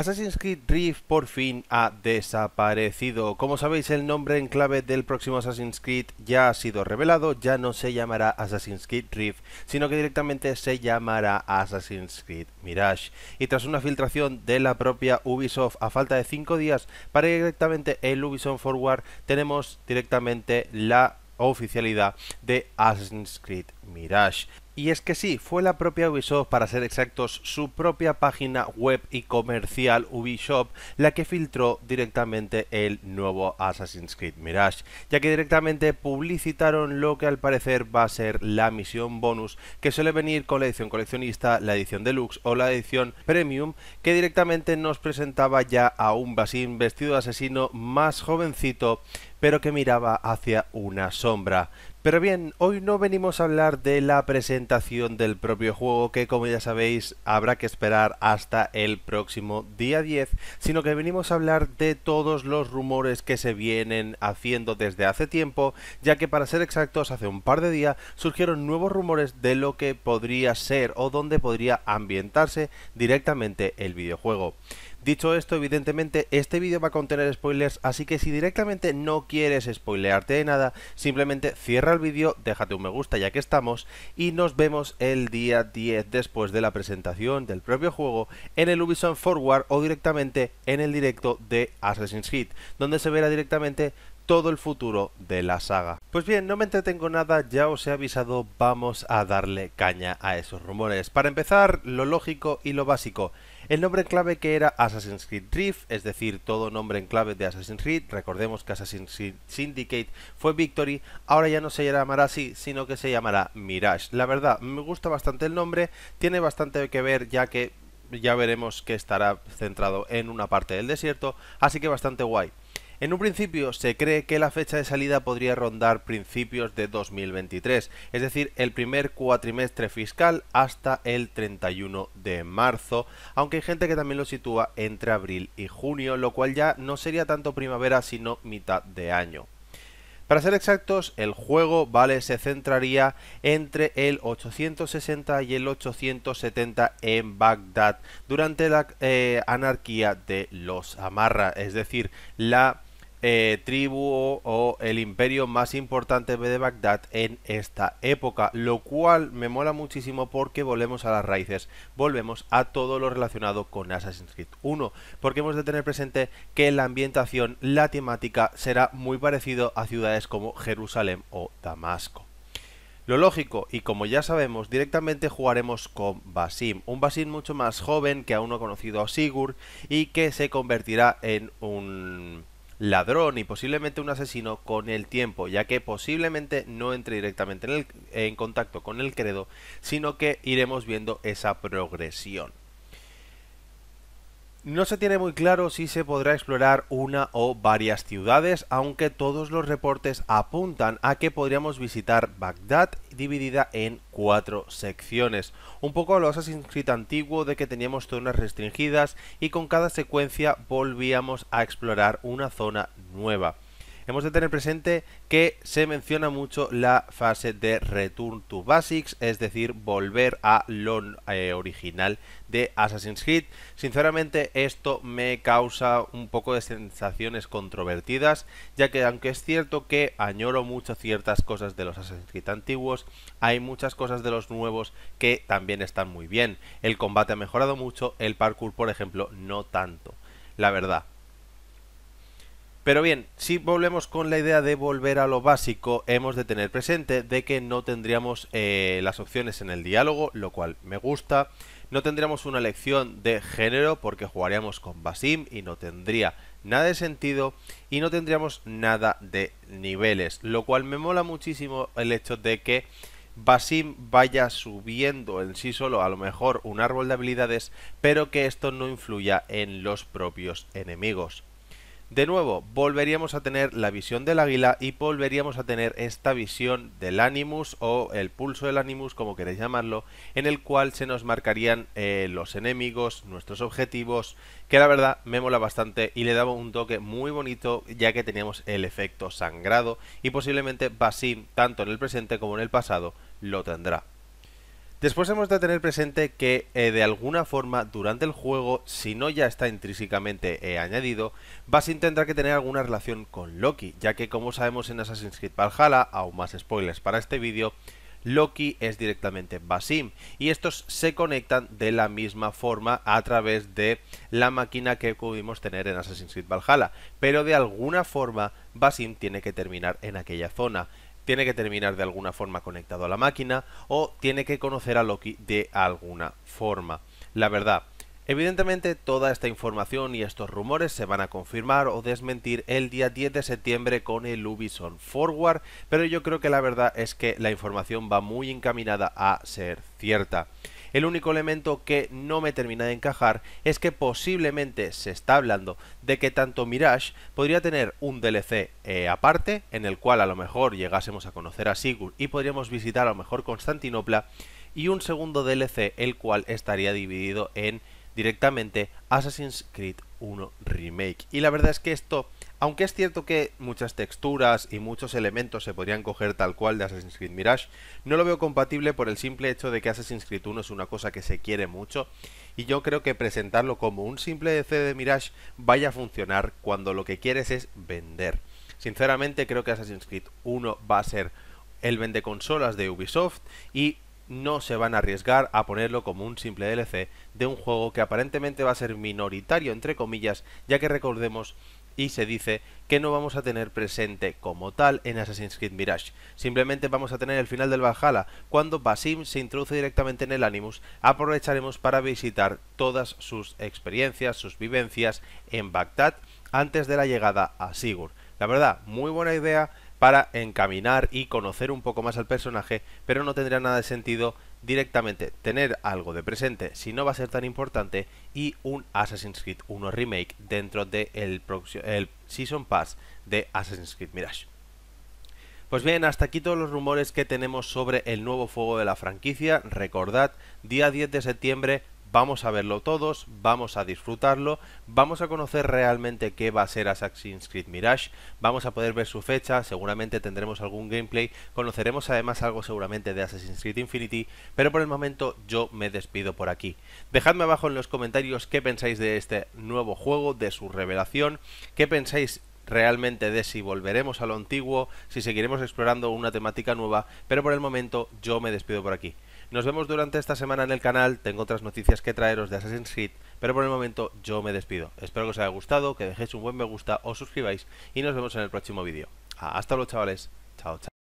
Assassin's Creed Rift por fin ha desaparecido. Como sabéis, el nombre en clave del próximo Assassin's Creed ya ha sido revelado, ya no se llamará Assassin's Creed Rift, sino que directamente se llamará Assassin's Creed Mirage. Y tras una filtración de la propia Ubisoft a falta de 5 días para ir directamente el Ubisoft Forward, tenemos directamente la oficialidad de Assassin's Creed Mirage. Y es que sí, fue la propia Ubisoft, para ser exactos, su propia página web y comercial Ubisoft, la que filtró directamente el nuevo Assassin's Creed Mirage, ya que directamente publicitaron lo que al parecer va a ser la misión bonus, que suele venir con la edición coleccionista, la edición deluxe o la edición premium, que directamente nos presentaba ya a un Basim vestido de asesino más jovencito, pero que miraba hacia una sombra. Pero bien, hoy no venimos a hablar de la presentación del propio juego, que como ya sabéis habrá que esperar hasta el próximo día 10, sino que venimos a hablar de todos los rumores que se vienen haciendo desde hace tiempo, ya que para ser exactos hace un par de días surgieron nuevos rumores de lo que podría ser o dónde podría ambientarse directamente el videojuego. Dicho esto, evidentemente este vídeo va a contener spoilers, así que si directamente no quieres spoilearte de nada, simplemente cierra el vídeo, déjate un me gusta ya que estamos y nos vemos el día 10 después de la presentación del propio juego en el Ubisoft Forward o directamente en el directo de Assassin's Creed, donde se verá directamente todo el futuro de la saga. Pues bien, no me entretengo nada, ya os he avisado, vamos a darle caña a esos rumores. Para empezar, lo lógico y lo básico, el nombre clave que era Assassin's Creed Rift, es decir, todo nombre en clave de Assassin's Creed, recordemos que Assassin's Creed Syndicate fue Victory, ahora ya no se llamará así, sino que se llamará Mirage. La verdad, me gusta bastante el nombre, tiene bastante que ver ya que ya veremos que estará centrado en una parte del desierto, así que bastante guay. En un principio se cree que la fecha de salida podría rondar principios de 2023, es decir, el primer cuatrimestre fiscal hasta el 31 de marzo, aunque hay gente que también lo sitúa entre abril y junio, lo cual ya no sería tanto primavera sino mitad de año. Para ser exactos, el juego vale se centraría entre el 860 y el 870 en Bagdad durante la eh, anarquía de los Amarra, es decir, la eh, tribu o, el imperio más importante de Bagdad en esta época, lo cual me mola muchísimo porque volvemos a las raíces, volvemos a todo lo relacionado con Assassin's Creed 1, porque hemos de tener presente que la ambientación, la temática será muy parecido a ciudades como Jerusalén o Damasco. Lo lógico, y como ya sabemos, directamente jugaremos con Basim, un Basim mucho más joven que aún no ha conocido a Sigurd y que se convertirá en un ladrón y posiblemente un asesino con el tiempo, ya que posiblemente no entre directamente en, contacto con el credo, sino que iremos viendo esa progresión. No se tiene muy claro si se podrá explorar una o varias ciudades, aunque todos los reportes apuntan a que podríamos visitar Bagdad dividida en cuatro secciones. Un poco a lo Assassin's Creed antiguo de que teníamos zonas restringidas y con cada secuencia volvíamos a explorar una zona nueva hemos de tener presente que se menciona mucho la fase de Return to Basics, es decir, volver a lo eh, original de Assassin's Creed. Sinceramente esto me causa un poco de sensaciones controvertidas, ya que aunque es cierto que añoro mucho ciertas cosas de los Assassin's Creed antiguos, hay muchas cosas de los nuevos que también están muy bien. El combate ha mejorado mucho, el parkour por ejemplo no tanto, la verdad. Pero bien, si volvemos con la idea de volver a lo básico, hemos de tener presente de que no tendríamos eh, las opciones en el diálogo, lo cual me gusta. No tendríamos una elección de género porque jugaríamos con Basim y no tendría nada de sentido y no tendríamos nada de niveles, lo cual me mola muchísimo el hecho de que Basim vaya subiendo en sí solo a lo mejor un árbol de habilidades, pero que esto no influya en los propios enemigos. De nuevo, volveríamos a tener la visión del águila y volveríamos a tener esta visión del Animus o el pulso del Animus, como queréis llamarlo, en el cual se nos marcarían eh, los enemigos, nuestros objetivos, que la verdad me mola bastante y le daba un toque muy bonito ya que teníamos el efecto sangrado y posiblemente Basim, tanto en el presente como en el pasado, lo tendrá. Después hemos de tener presente que eh, de alguna forma durante el juego, si no ya está intrínsecamente eh, añadido, añadido, a tendrá que tener alguna relación con Loki, ya que como sabemos en Assassin's Creed Valhalla, aún más spoilers para este vídeo, Loki es directamente Basim y estos se conectan de la misma forma a través de la máquina que pudimos tener en Assassin's Creed Valhalla, pero de alguna forma Basim tiene que terminar en aquella zona tiene que terminar de alguna forma conectado a la máquina o tiene que conocer a Loki de alguna forma. La verdad, evidentemente toda esta información y estos rumores se van a confirmar o desmentir el día 10 de septiembre con el Ubisoft Forward, pero yo creo que la verdad es que la información va muy encaminada a ser cierta. El único elemento que no me termina de encajar es que posiblemente se está hablando de que tanto Mirage podría tener un DLC eh, aparte, en el cual a lo mejor llegásemos a conocer a Sigurd y podríamos visitar a lo mejor Constantinopla, y un segundo DLC el cual estaría dividido en directamente Assassin's Creed 1 Remake. Y la verdad es que esto aunque es cierto que muchas texturas y muchos elementos se podrían coger tal cual de Assassin's Creed Mirage, no lo veo compatible por el simple hecho de que Assassin's Creed 1 es una cosa que se quiere mucho y yo creo que presentarlo como un simple DLC de Mirage vaya a funcionar cuando lo que quieres es vender. Sinceramente creo que Assassin's Creed 1 va a ser el vende consolas de Ubisoft y no se van a arriesgar a ponerlo como un simple DLC de un juego que aparentemente va a ser minoritario, entre comillas, ya que recordemos y se dice que no vamos a tener presente como tal en Assassin's Creed Mirage. Simplemente vamos a tener el final del Valhalla. Cuando Basim se introduce directamente en el Animus, aprovecharemos para visitar todas sus experiencias, sus vivencias en Bagdad antes de la llegada a Sigurd. La verdad, muy buena idea para encaminar y conocer un poco más al personaje, pero no tendría nada de sentido directamente tener algo de presente si no va a ser tan importante y un Assassin's Creed 1 Remake dentro del el Season Pass de Assassin's Creed Mirage. Pues bien, hasta aquí todos los rumores que tenemos sobre el nuevo fuego de la franquicia. Recordad, día 10 de septiembre vamos a verlo todos, vamos a disfrutarlo, vamos a conocer realmente qué va a ser Assassin's Creed Mirage, vamos a poder ver su fecha, seguramente tendremos algún gameplay, conoceremos además algo seguramente de Assassin's Creed Infinity, pero por el momento yo me despido por aquí. Dejadme abajo en los comentarios qué pensáis de este nuevo juego, de su revelación, qué pensáis realmente de si volveremos a lo antiguo, si seguiremos explorando una temática nueva, pero por el momento yo me despido por aquí. Nos vemos durante esta semana en el canal, tengo otras noticias que traeros de Assassin's Creed, pero por el momento yo me despido. Espero que os haya gustado, que dejéis un buen me gusta, os suscribáis y nos vemos en el próximo vídeo. Hasta luego chavales, chao chao.